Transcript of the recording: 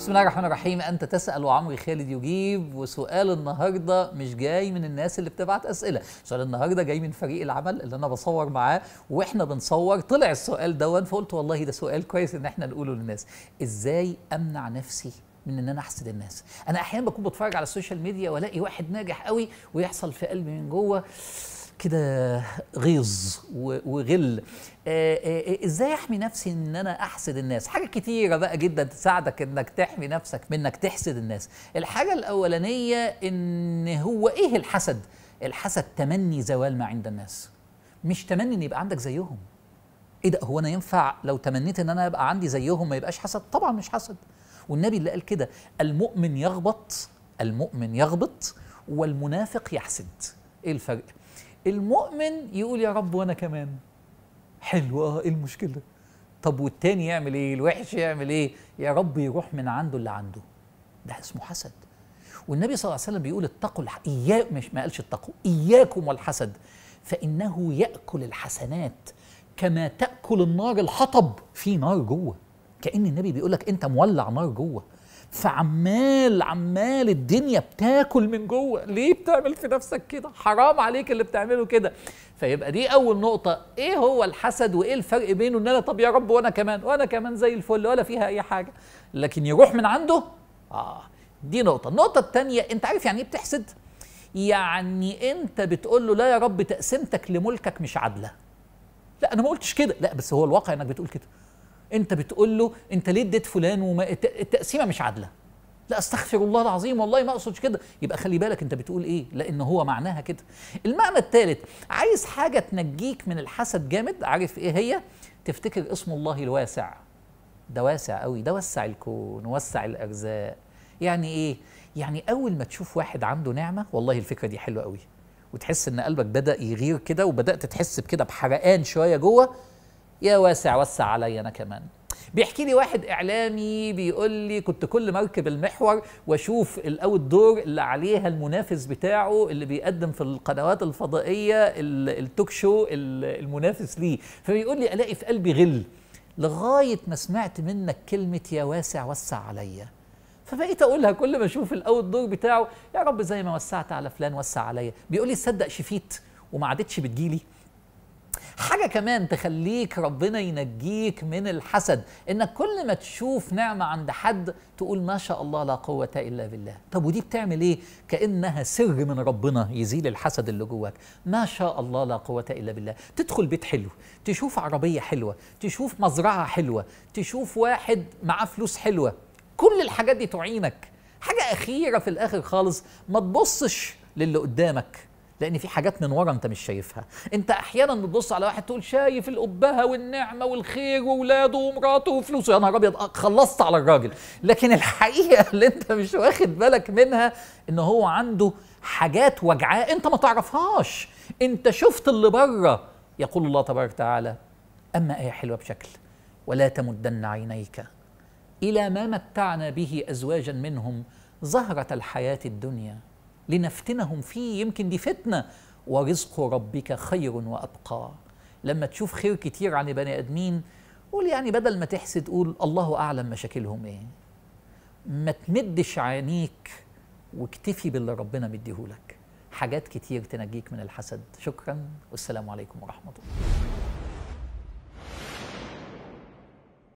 بسم الله الرحمن الرحيم انت تسال وعمرو خالد يجيب وسؤال النهارده مش جاي من الناس اللي بتبعت اسئله سؤال النهارده جاي من فريق العمل اللي انا بصور معاه واحنا بنصور طلع السؤال ده فقلت والله ده سؤال كويس ان احنا نقوله للناس ازاي امنع نفسي من ان انا احسد الناس انا احيانا بكون بتفرج على السوشيال ميديا والاقي واحد ناجح قوي ويحصل في قلبي من جوه كده غيظ وغل آه، آه، آه، ازاي احمي نفسي ان انا احسد الناس حاجه كتيره بقى جدا تساعدك انك تحمي نفسك من انك تحسد الناس الحاجه الاولانيه ان هو ايه الحسد الحسد تمني زوال ما عند الناس مش تمني ان يبقى عندك زيهم ايه ده هو انا ينفع لو تمنيت ان انا يبقى عندي زيهم ما يبقاش حسد طبعا مش حسد والنبي اللي قال كده المؤمن يغبط المؤمن يغبط والمنافق يحسد ايه الفرق المؤمن يقول يا رب وانا كمان حلو اه ايه المشكله طب والتاني يعمل ايه الوحش يعمل ايه يا رب يروح من عنده اللي عنده ده اسمه حسد والنبي صلى الله عليه وسلم بيقول اتقوا اياك إيا... مش ما قالش اتقوا اياكم والحسد فانه ياكل الحسنات كما تاكل النار الحطب في نار جوه كان النبي بيقول لك انت مولع نار جوه فعمال عمال الدنيا بتاكل من جوه ليه بتعمل في نفسك كده حرام عليك اللي بتعمله كده فيبقى دي اول نقطه ايه هو الحسد وايه الفرق بينه ان انا طب يا رب وانا كمان وانا كمان زي الفل ولا فيها اي حاجه لكن يروح من عنده اه دي نقطه النقطه الثانيه انت عارف يعني ايه بتحسد يعني انت بتقول له لا يا رب تقسيمتك لملكك مش عادله لا انا ما قلتش كده لا بس هو الواقع انك بتقول كده انت بتقول له انت ليه اديت فلان وما التقسيمه مش عادله لا استغفر الله العظيم والله ما اقصدش كده يبقى خلي بالك انت بتقول ايه لان هو معناها كده المعنى الثالث عايز حاجه تنجيك من الحسد جامد عارف ايه هي تفتكر اسم الله الواسع ده واسع قوي ده وسع الكون وسع الارزاق يعني ايه يعني اول ما تشوف واحد عنده نعمه والله الفكره دي حلوه قوي وتحس ان قلبك بدا يغير كده وبدات تحس بكده بحرقان شويه جوه يا واسع وسع عليا انا كمان بيحكي لي واحد اعلامي بيقول لي كنت كل ما اركب المحور واشوف الاوت دور اللي عليها المنافس بتاعه اللي بيقدم في القنوات الفضائيه التوك شو المنافس ليه فبيقول لي الاقي في قلبي غل لغايه ما سمعت منك كلمه يا واسع وسع عليا فبقيت اقولها كل ما اشوف الاوت دور بتاعه يا رب زي ما وسعت على فلان وسع عليا بيقول لي تصدق شفيت وما عادتش بتجيلي حاجة كمان تخليك ربنا ينجيك من الحسد انك كل ما تشوف نعمة عند حد تقول ما شاء الله لا قوة إلا بالله طب ودي بتعمل ايه كأنها سر من ربنا يزيل الحسد اللي جواك ما شاء الله لا قوة إلا بالله تدخل بيت حلو تشوف عربية حلوة تشوف مزرعة حلوة تشوف واحد معاه فلوس حلوة كل الحاجات دي تعينك حاجة أخيرة في الآخر خالص ما تبصش للي قدامك لان في حاجات من ورا انت مش شايفها انت احيانا بتبص على واحد تقول شايف الابهه والنعمه والخير واولاده ومراته وفلوسه يا نهار ابيض خلصت على الراجل لكن الحقيقه اللي انت مش واخد بالك منها ان هو عنده حاجات وجعاه انت ما تعرفهاش انت شفت اللي بره يقول الله تبارك وتعالى اما ايه حلوه بشكل ولا تمدن عينيك الى ما متعنا به ازواجا منهم زهره الحياه الدنيا لنفتنهم فيه يمكن دي فتنه ورزق ربك خير وابقى لما تشوف خير كتير عن بني ادمين قول يعني بدل ما تحسد قول الله اعلم مشاكلهم ايه ما تمدش عينيك واكتفي باللي ربنا مديهولك حاجات كتير تنجيك من الحسد شكرا والسلام عليكم ورحمه الله